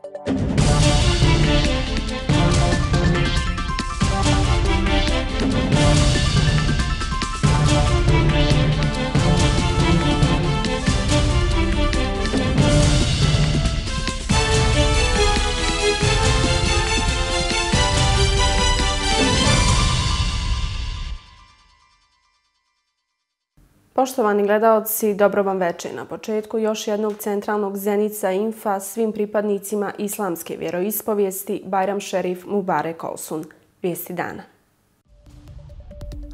you Poštovani gledalci, dobro vam veče na početku još jednog centralnog Zenica Infa svim pripadnicima islamske vjeroispovijesti Bajram Šerif Mubarek Olsun. Vijesti dana.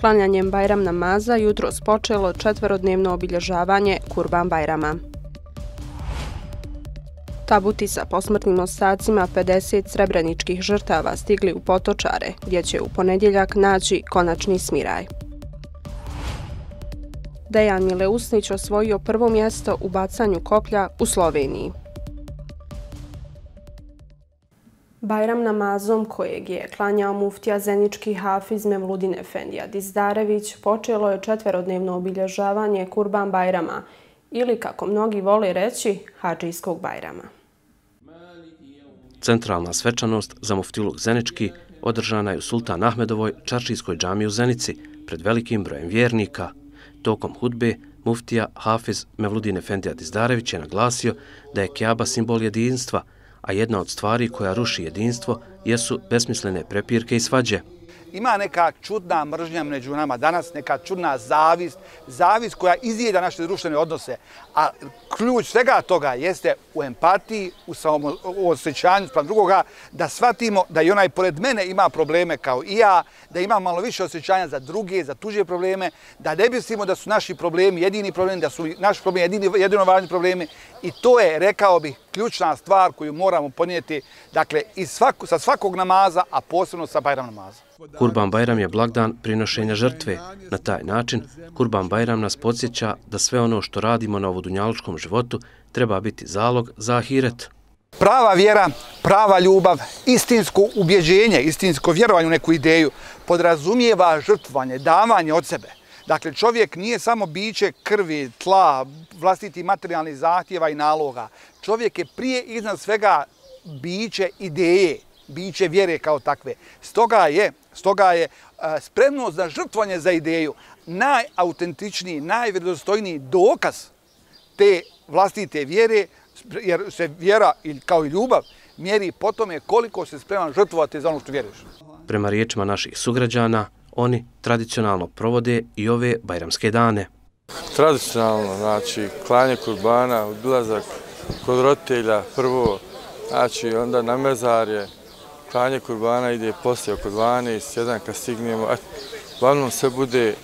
Planjanjem Bajram namaza jutro spočelo četverodnevno obilježavanje Kurban Bajrama. Tabuti sa posmrtnim ostacima 50 srebraničkih žrtava stigli u potočare, gdje će u ponedjeljak naći konačni smiraj. Dejan Mileusnić osvojio prvo mjesto u bacanju koplja u Sloveniji. Bajram namazom kojeg je klanjao muftija Zenički Hafiz Mevludin Efendija Dizdarević počelo je četverodnevno obilježavanje Kurban Bajrama ili, kako mnogi vole reći, Hadžijskog Bajrama. Centralna svečanost za muftiluk Zenički održana je u Sultan Ahmedovoj Čarčijskoj džami u Zenici pred velikim brojem vjernika, Tokom hudbe, muftija Hafiz Mevludine Efendija Dizdarević je naglasio da je kjaba simbol jedinstva, a jedna od stvari koja ruši jedinstvo jesu besmislene prepirke i svađe ima neka čudna mržnja među nama danas, neka čudna zavist, zavist koja izjeda naše društvene odnose. A ključ svega toga jeste u empatiji, u, u osjećanju sprem drugoga, da shvatimo da i onaj pored mene ima probleme kao i ja, da ima malo više osjećanja za druge, za tuđe probleme, da ne mislimo da su naši problemi jedini problemi, da su naši problemi jedini, jedino važni problemi. I to je, rekao bih, ključna stvar koju moramo ponijeti dakle, iz svaku, sa svakog namaza, a posebno sa Bajram namaza. Kurban Bajram je blagdan prinošenja žrtve. Na taj način, Kurban Bajram nas podsjeća da sve ono što radimo na ovodunjaločkom životu treba biti zalog za ahiret. Prava vjera, prava ljubav, istinsko ubjeđenje, istinsko vjerovanje u neku ideju podrazumijeva žrtvovanje, davanje od sebe. Dakle, čovjek nije samo biće krvi, tla, vlastiti materijalni zahtjeva i naloga. Čovjek je prije iznad svega biće ideje, biće vjere kao takve. Stoga je, stoga je e, spremnost za žrtvanje za ideju najautentičniji, najvjerozostojniji dokaz te vlastite vjere, jer se vjera kao i ljubav mjeri po tome koliko se spreman žrtvovati za ono što vjeruješ. Prema riječima naših sugrađana, oni tradicionalno provode i ove bajramske dane. Tradicionalno, znači, klanje kurbana, odbilazak kod roditelja prvo, znači, onda na mezarje, klanje kurbana ide poslije oko 12, jedan kad stignemo, a glavno sve bude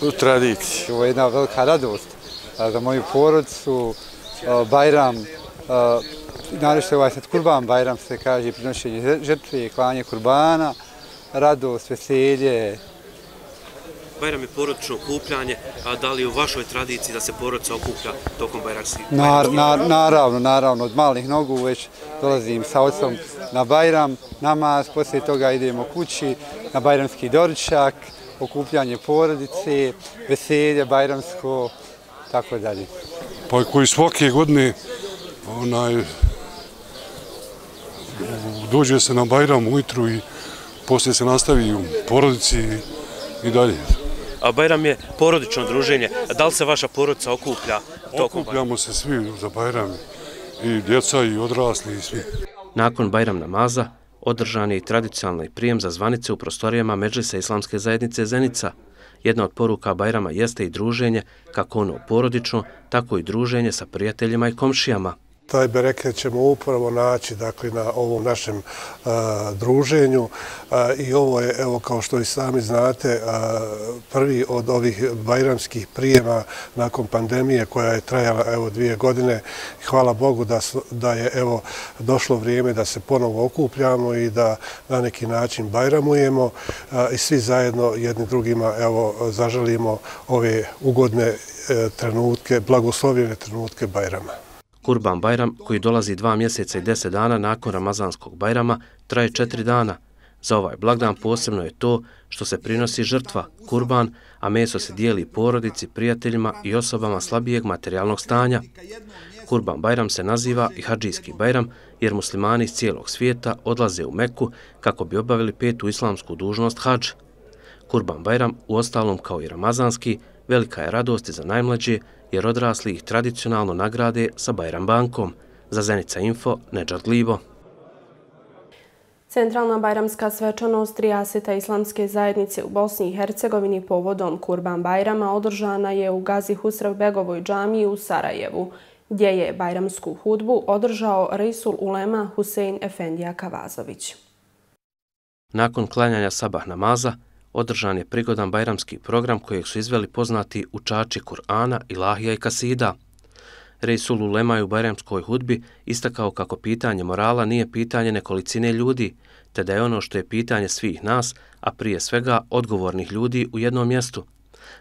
u tradiciji. Ovo je jedna velika radost za moju porodcu, bajram, naravno što je ovaj sad kurban, bajram se kaže, prinošenje žrtve, klanje kurbana, radost, veselje. Bajram je poročno okupljanje, a da li je u vašoj tradiciji da se poroca okuplja tokom bajramskih? Nar, nar, naravno, naravno, od malih nogu već dolazim sa ocom na bajram, namaz, poslije toga idemo kući na bajramski doručak, okupljanje porodice, veselje bajramsko, tako dalje. Pa koji svake godine onaj, dođe se na bajram ujutru i poslije se nastavi u porodici i dalje. A Bajram je porodično druženje. Da li se vaša porodica okuplja? Okupljamo se svi za Bajram. I djeca i odrasli i svi. Nakon Bajram namaza, održan je i tradicionalni prijem za zvanice u prostorijama Međlisa Islamske zajednice Zenica. Jedna od poruka Bajrama jeste i druženje, kako ono porodično, tako i druženje sa prijateljima i komšijama taj bereket ćemo upravo naći dakle, na ovom našem druženju. I ovo je, evo, kao što i sami znate, prvi od ovih bajramskih prijema nakon pandemije koja je trajala evo, dvije godine. Hvala Bogu da, da je evo, došlo vrijeme da se ponovo okupljamo i da na neki način bajramujemo i svi zajedno jedni drugima evo, zaželimo ove ugodne e, trenutke, blagoslovljene trenutke Bajrama. Kurban Bajram, koji dolazi dva mjeseca i deset dana nakon Ramazanskog Bajrama, traje četiri dana. Za ovaj blagdan posebno je to što se prinosi žrtva, kurban, a meso se dijeli porodici, prijateljima i osobama slabijeg materijalnog stanja. Kurban Bajram se naziva i Hadžijski Bajram jer muslimani iz cijelog svijeta odlaze u Meku kako bi obavili petu islamsku dužnost Hadž. Kurban Bajram, u ostalom kao i Ramazanski, velika je radost za najmlađe, jer odrasli ih tradicionalno nagrade sa Bajram bankom. Za Zenica Info, Nedžad Libo. Centralna Bajramska svečanost Rijaseta Islamske zajednice u Bosni i Hercegovini povodom Kurban Bajrama održana je u Gazi Husrev Begovoj džamiji u Sarajevu, gdje je Bajramsku hudbu održao Reisul Ulema Husein Efendija Kavazović. Nakon klanjanja sabah namaza, održan je prigodan bajramski program kojeg su izveli poznati učači Kur'ana, Ilahija i Kasida. Rejsul Ulema je bajramskoj hudbi istakao kako pitanje morala nije pitanje nekolicine ljudi, te da je ono što je pitanje svih nas, a prije svega odgovornih ljudi u jednom mjestu.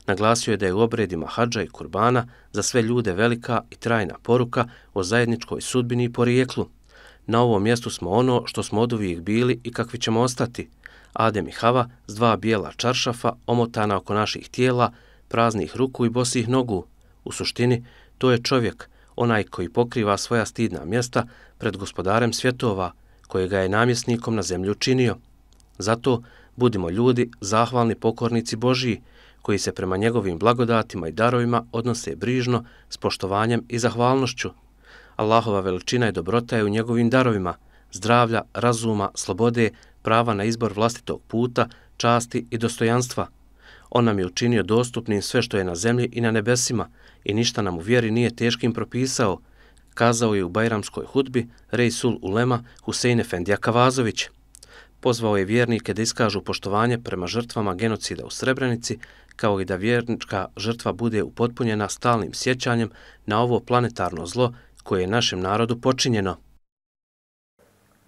Naglasio je da je u obredima Hadža i kurbana za sve ljude velika i trajna poruka o zajedničkoj sudbini i porijeklu. Na ovom mjestu smo ono što smo od bili i kakvi ćemo ostati, Adem i Hava s dva bijela čaršafa omotana oko naših tijela, praznih ruku i bosih nogu. U suštini, to je čovjek, onaj koji pokriva svoja stidna mjesta pred gospodarem svjetova, ga je namjesnikom na zemlju činio. Zato budimo ljudi, zahvalni pokornici Božiji, koji se prema njegovim blagodatima i darovima odnose brižno, s poštovanjem i zahvalnošću. Allahova veličina i dobrota je u njegovim darovima, zdravlja, razuma, slobode, prava na izbor vlastitog puta, časti i dostojanstva. On nam je učinio dostupnim sve što je na zemlji i na nebesima i ništa nam u vjeri nije teškim propisao, kazao je u Bajramskoj hudbi Rejsul Ulema Husein Efendija Kavazović. Pozvao je vjernike da iskažu poštovanje prema žrtvama genocida u Srebrenici, kao i da vjernička žrtva bude upotpunjena stalnim sjećanjem na ovo planetarno zlo koje je našem narodu počinjeno.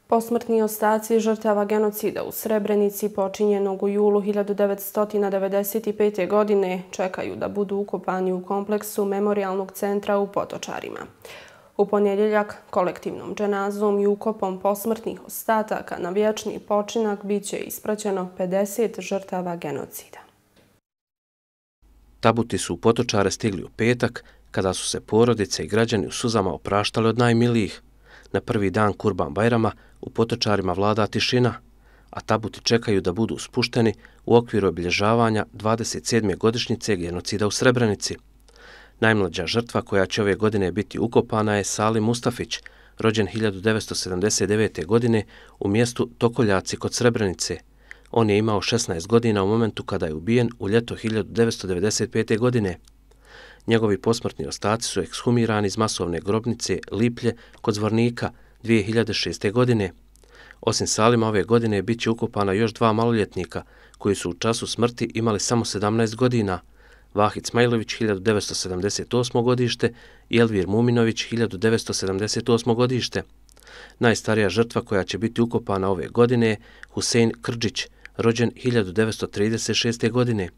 Posmrtni ostaci žrtava genocida u Srebrenici počinjenog u julu 1995. godine čekaju da budu ukopani u kompleksu Memorialnog centra u Potočarima. U ponedjeljak kolektivnom dženazom i ukopom posmrtnih ostataka na vječni počinak bit će ispraćeno 50 žrtava genocida. Tabuti su u Potočare stigli u petak, kada su se porodice i građani u suzama opraštali od najmilijih, Na prvi dan Kurban Bajrama u potočarima vlada tišina, a tabuti čekaju da budu spušteni u okviru obilježavanja 27. godišnjice genocida u Srebrenici. Najmlađa žrtva koja će ove godine biti ukopana je Sali Mustafić, rođen 1979. godine u mjestu Tokoljaci kod Srebrenice. On je imao 16 godina u momentu kada je ubijen u ljeto 1995. godine. Njegovi posmrtni ostaci su ekshumirani iz masovne grobnice Liplje kod Zvornika 2006. godine. Osim Salima ove godine bit će ukopana još dva maloljetnika koji su u času smrti imali samo 17 godina. Vahic Majlović 1978. godište i Elvir Muminović 1978. godište. Najstarija žrtva koja će biti ukopana ove godine je Husein Krđić, rođen 1936. godine.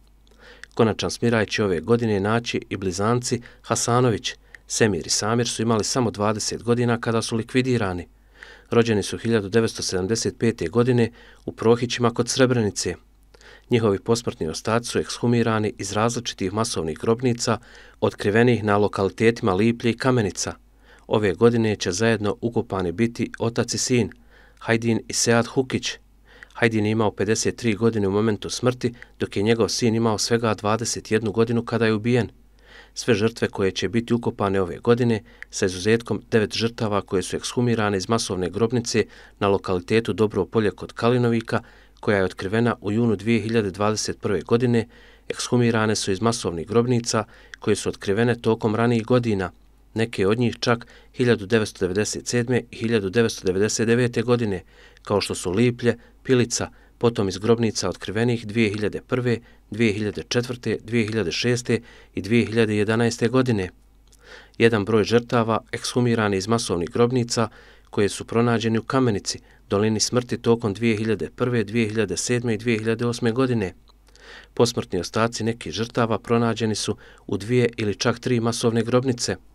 Konačan smiraj će ove godine naći i blizanci Hasanović. Semir i Samir su imali samo 20 godina kada su likvidirani. Rođeni su 1975. godine u Prohićima kod Srebrenice. Njihovi posmrtni ostaci su ekshumirani iz različitih masovnih grobnica otkrivenih na lokalitetima Liplje i Kamenica. Ove godine će zajedno ukupani biti otac i sin, Hajdin i Sead Hukić – Hajdin je imao 53 godine u momentu smrti, dok je njegov sin imao svega 21 godinu kada je ubijen. Sve žrtve koje će biti ukopane ove godine, sa izuzetkom devet žrtava koje su ekshumirane iz masovne grobnice na lokalitetu Dobro polje kod Kalinovika, koja je otkrivena u junu 2021. godine, ekshumirane su iz masovnih grobnica koje su otkrivene tokom ranijih godina – neke od njih čak 1997. i 1999. godine, kao što su Liplje, Pilica, potom iz grobnica otkrivenih 2001., 2004., 2006. i 2011. godine. Jedan broj žrtava ekshumirane iz masovnih grobnica koje su pronađeni u kamenici, dolini smrti tokom 2001., 2007. i 2008. godine. Posmrtni ostaci nekih žrtava pronađeni su u dvije ili čak tri masovne grobnice –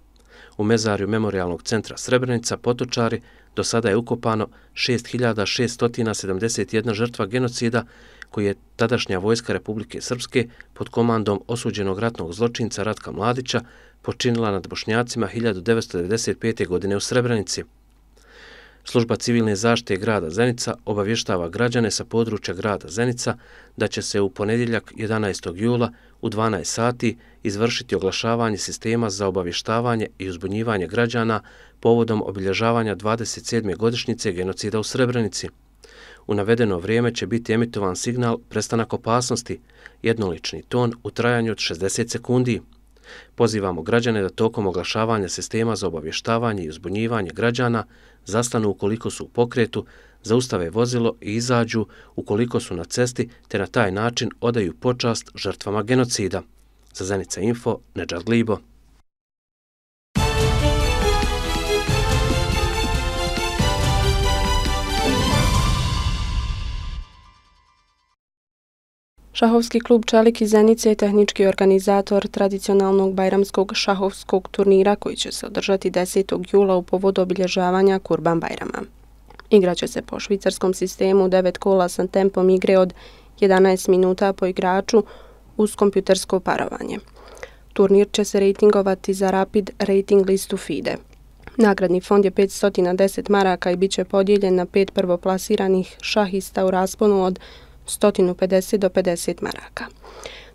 U mezarju Memorialnog centra Srebrenica, Potočari, do sada je ukopano 6671 žrtva genocida koji je tadašnja vojska Republike Srpske pod komandom osuđenog ratnog zločinca Ratka Mladića počinila nad Bošnjacima 1995. godine u Srebrenici. Služba civilne zaštite grada Zenica obavještava građane sa područja grada Zenica da će se u ponedjeljak 11. jula u 12 sati izvršiti oglašavanje sistema za obavještavanje i uzbunjivanje građana povodom obilježavanja 27. godišnjice genocida u Srebrenici. U navedeno vrijeme će biti emitovan signal prestanak opasnosti, jednolični ton u trajanju od 60 sekundi. Pozivamo građane da tokom oglašavanja sistema za obavještavanje i uzbunjivanje građana zastanu ukoliko su u pokretu, zaustave vozilo i izađu ukoliko su na cesti te na taj način odaju počast žrtvama genocida. Za Zenica Info, Neđad Glibo. Šahovski klub Čelik iz Zenice je tehnički organizator tradicionalnog bajramskog šahovskog turnira koji će se održati 10. jula u povodu obilježavanja Kurban Bajrama. Igraće se po švicarskom sistemu 9 kola sa tempom igre od 11 minuta po igraču uz kompjutersko parovanje. Turnir će se rejtingovati za rapid rating listu FIDE. Nagradni fond je 510 maraka i bit će podijeljen na pet prvoplasiranih šahista u rasponu od 150 do 50 maraka.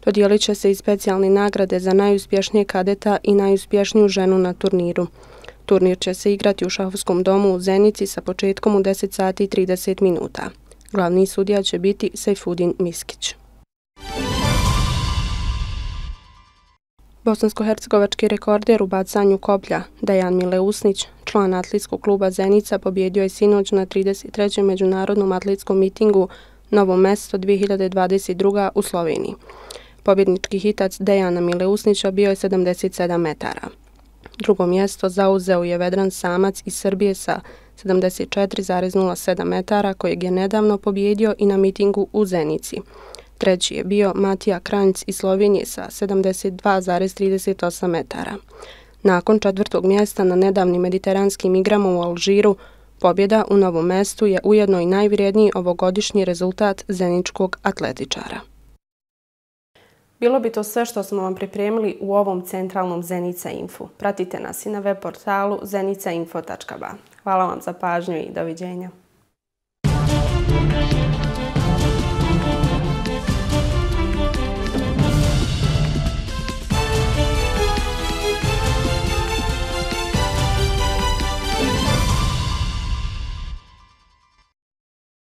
Dodijelit će se i specijalne nagrade za najuspješnije kadeta i najuspješniju ženu na turniru. Turnir će se igrati u Šahovskom domu u Zenici sa početkom u 10 sati i 30 minuta. Glavni sudija će biti Sejfudin Miskić. Bosansko-hercegovački rekorder u bacanju koplja, Dejan Mileusnić, član atlitskog kluba Zenica, pobjedio je sinoć na 33. međunarodnom atlitskom mitingu Novo mesto 2022. u Sloveniji. Pobjednički hitac Dejana Mileusnića bio je 77 metara. Drugo mjesto zauzeo je Vedran Samac iz Srbije sa 74,07 metara kojeg je nedavno pobjedio i na mitingu u Zenici. Treći je bio Matija Kranjc iz Slovenije sa 72,38 metara. Nakon četvrtog mjesta na nedavnim mediteranskim igrama u Alžiru, Pobjeda u novom mestu je ujedno i najvrijedniji ovogodišnji rezultat zeničkog atletičara. Bilo bi to sve što smo vam pripremili u ovom centralnom Zenica Info. Pratite nas i na web portalu zenicainfo.ba. Hvala vam za pažnju i doviđenja.